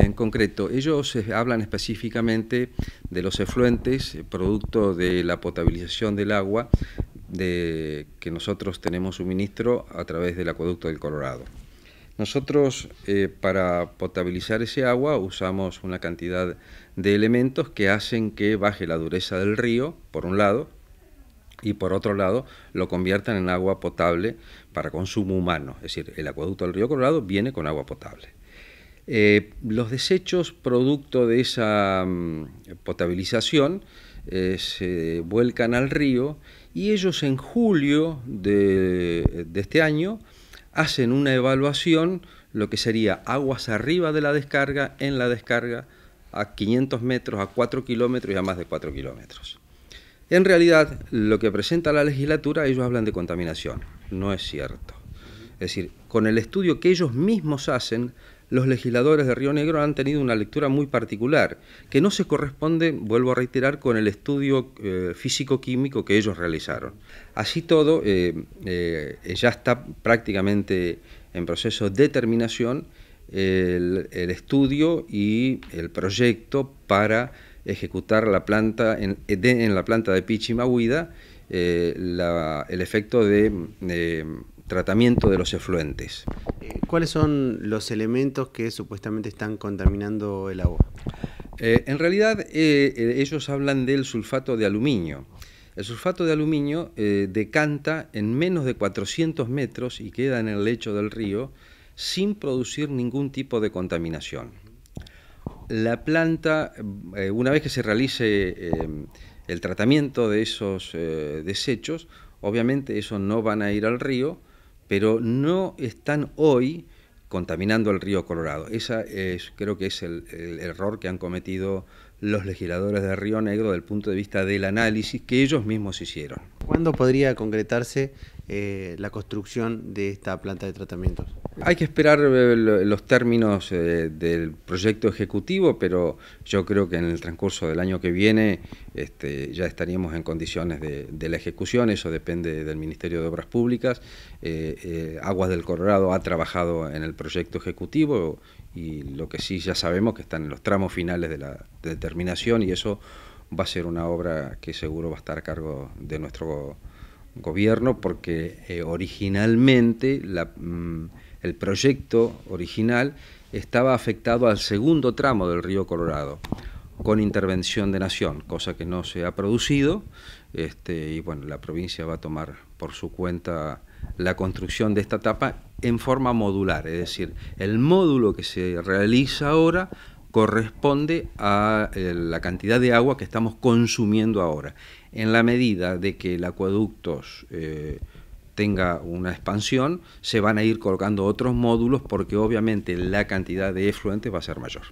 En concreto, ellos eh, hablan específicamente de los efluentes, eh, producto de la potabilización del agua de que nosotros tenemos suministro a través del acueducto del Colorado. Nosotros eh, para potabilizar ese agua usamos una cantidad de elementos que hacen que baje la dureza del río, por un lado, y por otro lado lo conviertan en agua potable para consumo humano. Es decir, el acueducto del río Colorado viene con agua potable. Eh, los desechos producto de esa mm, potabilización eh, se vuelcan al río y ellos en julio de, de, este año hacen una evaluación, lo que sería aguas arriba de la descarga, en la descarga, a 500 metros, a 4 kilómetros y a más de 4 kilómetros. En realidad, lo que presenta la legislatura, ellos hablan de contaminación. No es cierto. Es decir, con el estudio que ellos mismos hacen, los legisladores de Río Negro han tenido una lectura muy particular, que no se corresponde, vuelvo a reiterar, con el estudio eh, físico-químico que ellos realizaron. Así todo, eh, eh, ya está prácticamente en proceso de terminación el, estudio y el proyecto para ejecutar la planta en, la planta de Pichimahuida el efecto de tratamiento de los efluentes. Eh, ¿Cuáles son los elementos que supuestamente están contaminando el agua? Eh, en realidad eh, ellos hablan del sulfato de aluminio. El sulfato de aluminio decanta en menos de 400 metros y queda en el lecho del río sin producir ningún tipo de contaminación. La planta, una vez que se realice el tratamiento de esos desechos, obviamente esos no van a ir al río, pero no están hoy contaminando el río Colorado. Ese es, creo que es el, error que han cometido los legisladores de Río Negro desde el punto de vista del análisis que ellos mismos hicieron. ¿Cuándo podría concretarse eh, la construcción de esta planta de tratamientos? Hay que esperar eh, los términos eh, del proyecto ejecutivo, pero yo creo que en el transcurso del año que viene este, ya estaríamos en condiciones de, la ejecución, eso depende del Ministerio de Obras Públicas. Eh, Aguas del Colorado ha trabajado en el proyecto ejecutivo y lo que sí ya sabemos que están en los tramos finales de la determinación y eso va a ser una obra que seguro va a estar a cargo de nuestro gobierno porque originalmente la... Mm, el proyecto original estaba afectado al segundo tramo del río Colorado, con intervención de Nación, cosa que no se ha producido, este, y bueno, la provincia va a tomar por su cuenta la construcción de esta etapa en forma modular, es decir, el módulo que se realiza ahora corresponde a eh, la cantidad de agua que estamos consumiendo ahora. En la medida de que el acueductos... Eh, tenga una expansión, se van a ir colocando otros módulos porque obviamente la cantidad de efluentes va a ser mayor.